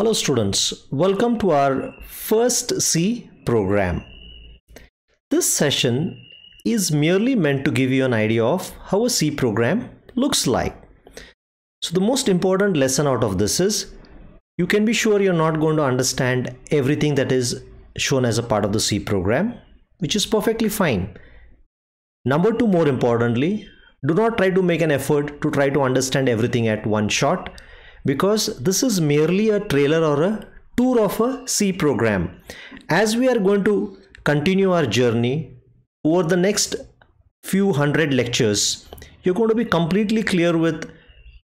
Hello students, welcome to our first C program. This session is merely meant to give you an idea of how a C program looks like. So the most important lesson out of this is you can be sure you're not going to understand everything that is shown as a part of the C program, which is perfectly fine. Number two, more importantly, do not try to make an effort to try to understand everything at one shot because this is merely a trailer or a tour of a C program. As we are going to continue our journey over the next few hundred lectures, you're going to be completely clear with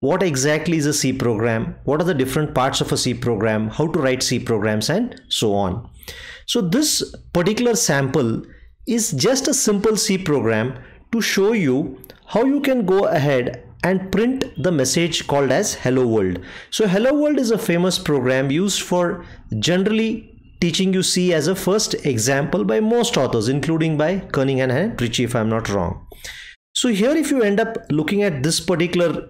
what exactly is a C program, what are the different parts of a C program, how to write C programs and so on. So this particular sample is just a simple C program to show you how you can go ahead and print the message called as hello world. So hello world is a famous program used for generally teaching you C as a first example by most authors including by Cunningham and Ritchie if I'm not wrong. So here if you end up looking at this particular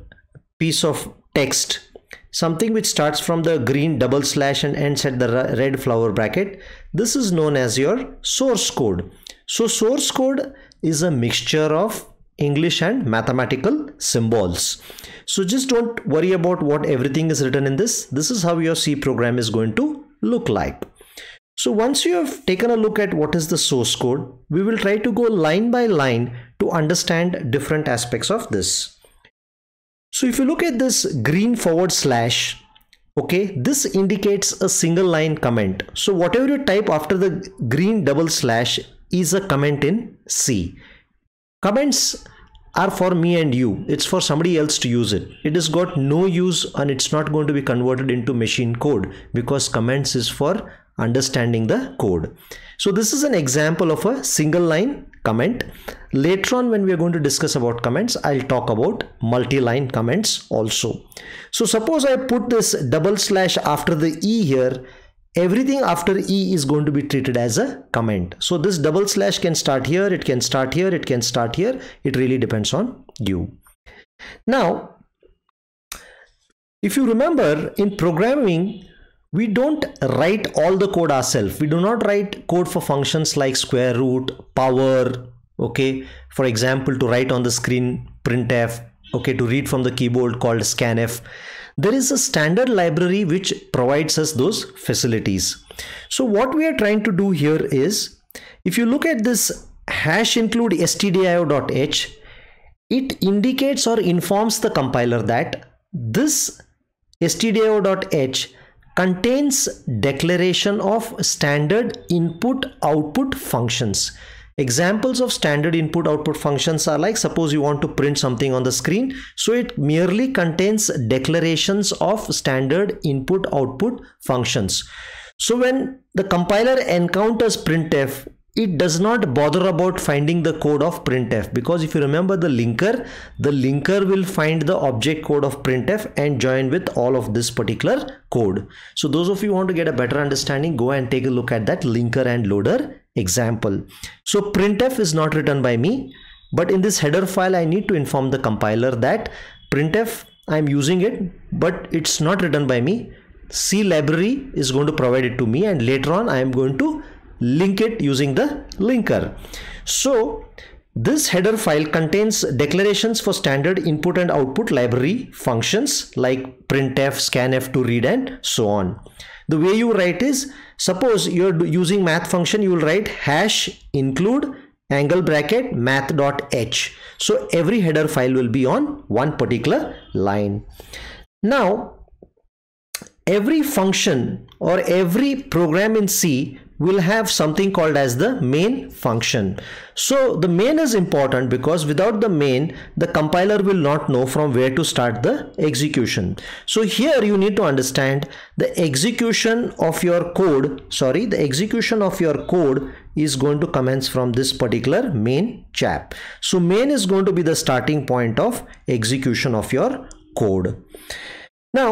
piece of text something which starts from the green double slash and ends at the red flower bracket this is known as your source code so source code is a mixture of English and mathematical symbols. So just don't worry about what everything is written in this. This is how your C program is going to look like. So once you have taken a look at what is the source code, we will try to go line by line to understand different aspects of this. So if you look at this green forward slash, okay, this indicates a single line comment. So whatever you type after the green double slash is a comment in C. Comments are for me and you. It's for somebody else to use it. It has got no use and it's not going to be converted into machine code because comments is for understanding the code. So this is an example of a single line comment. Later on when we are going to discuss about comments, I'll talk about multi-line comments also. So suppose I put this double slash after the E here everything after e is going to be treated as a comment so this double slash can start here it can start here it can start here it really depends on you now if you remember in programming we don't write all the code ourselves we do not write code for functions like square root power okay for example to write on the screen printf okay to read from the keyboard called scanf there is a standard library which provides us those facilities. So what we are trying to do here is, if you look at this hash include stdio.h, it indicates or informs the compiler that this stdio.h contains declaration of standard input output functions. Examples of standard input output functions are like suppose you want to print something on the screen. So it merely contains declarations of standard input output functions. So when the compiler encounters printf, it does not bother about finding the code of printf because if you remember the linker the linker will find the object code of printf and join with all of this particular code so those of you want to get a better understanding go and take a look at that linker and loader example so printf is not written by me but in this header file i need to inform the compiler that printf i'm using it but it's not written by me c library is going to provide it to me and later on i am going to link it using the linker. So this header file contains declarations for standard input and output library functions like printf, scanf to read and so on. The way you write is, suppose you're using math function, you will write hash include angle bracket math.h. So every header file will be on one particular line. Now, every function or every program in C we'll have something called as the main function. So the main is important because without the main, the compiler will not know from where to start the execution. So here you need to understand the execution of your code, sorry, the execution of your code is going to commence from this particular main chap. So main is going to be the starting point of execution of your code. Now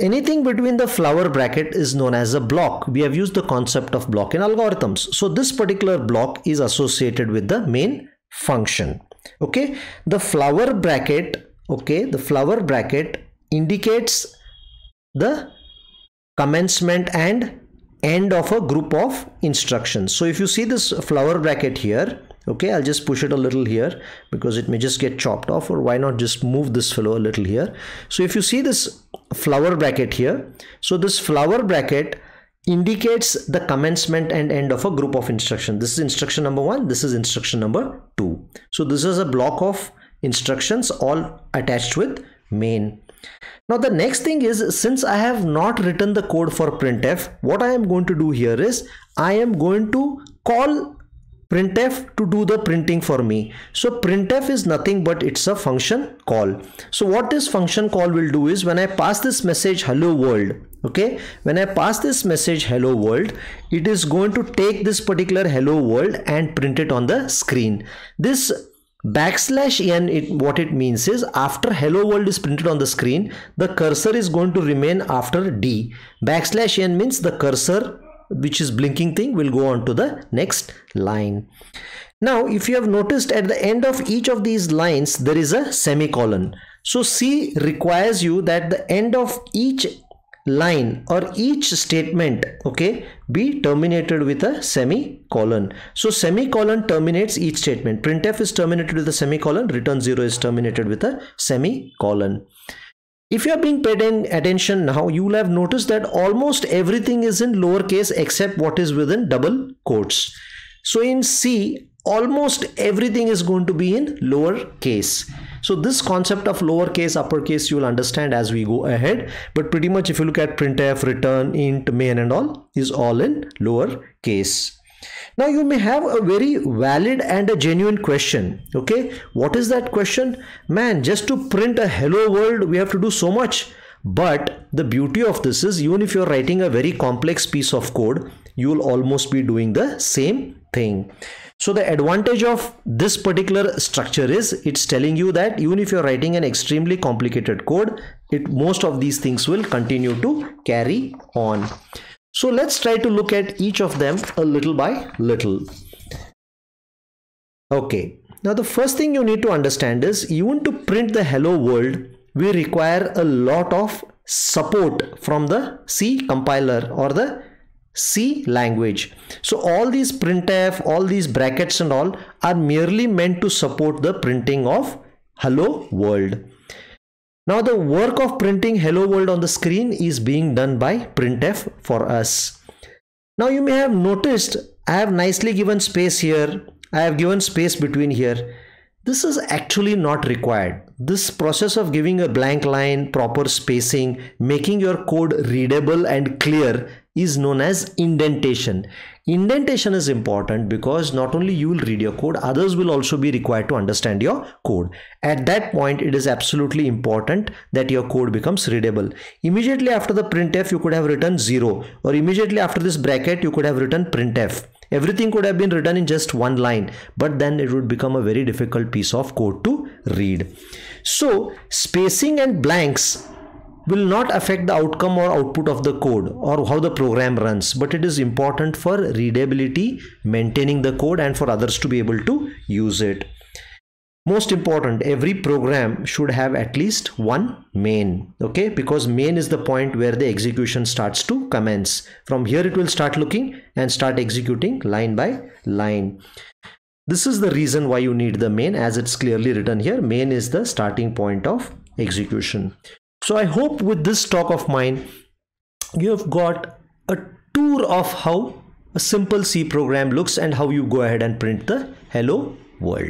Anything between the flower bracket is known as a block. We have used the concept of block in algorithms. So this particular block is associated with the main function. Okay, the flower bracket, okay, the flower bracket indicates the commencement and end of a group of instructions. So if you see this flower bracket here, okay i'll just push it a little here because it may just get chopped off or why not just move this fellow a little here so if you see this flower bracket here. So this flower bracket indicates the commencement and end of a group of instruction. This is instruction number one. This is instruction number two. So this is a block of instructions all attached with main. Now the next thing is since I have not written the code for printf, what I am going to do here is I am going to call printf to do the printing for me. So printf is nothing but it's a function call. So what this function call will do is when I pass this message hello world, okay, when I pass this message hello world, it is going to take this particular hello world and print it on the screen. This backslash n it what it means is after hello world is printed on the screen the cursor is going to remain after d backslash n means the cursor which is blinking thing will go on to the next line. Now, if you have noticed at the end of each of these lines, there is a semicolon. So C requires you that the end of each line or each statement okay be terminated with a semicolon so semicolon terminates each statement printf is terminated with a semicolon return 0 is terminated with a semicolon if you have been paying attention now, you will have noticed that almost everything is in lowercase except what is within double quotes. So in C, almost everything is going to be in lowercase. So this concept of lowercase, uppercase, you will understand as we go ahead. But pretty much if you look at printf, return, int, main and all is all in lowercase. Now you may have a very valid and a genuine question. Okay. What is that question? Man, just to print a hello world, we have to do so much. But the beauty of this is even if you're writing a very complex piece of code, you will almost be doing the same thing. So the advantage of this particular structure is it's telling you that even if you're writing an extremely complicated code, it most of these things will continue to carry on. So let's try to look at each of them a little by little. Okay, now the first thing you need to understand is you want to print the hello world, we require a lot of support from the C compiler or the C language. So all these printf, all these brackets and all are merely meant to support the printing of hello world. Now the work of printing hello world on the screen is being done by printf for us. Now you may have noticed I have nicely given space here. I have given space between here. This is actually not required. This process of giving a blank line, proper spacing, making your code readable and clear is known as indentation. Indentation is important because not only you will read your code, others will also be required to understand your code. At that point, it is absolutely important that your code becomes readable. Immediately after the printf, you could have written 0 or immediately after this bracket, you could have written printf. Everything could have been written in just one line, but then it would become a very difficult piece of code to read. So spacing and blanks will not affect the outcome or output of the code or how the program runs but it is important for readability maintaining the code and for others to be able to use it most important every program should have at least one main okay because main is the point where the execution starts to commence from here it will start looking and start executing line by line this is the reason why you need the main as it's clearly written here main is the starting point of execution so i hope with this talk of mine you have got a tour of how a simple c program looks and how you go ahead and print the hello world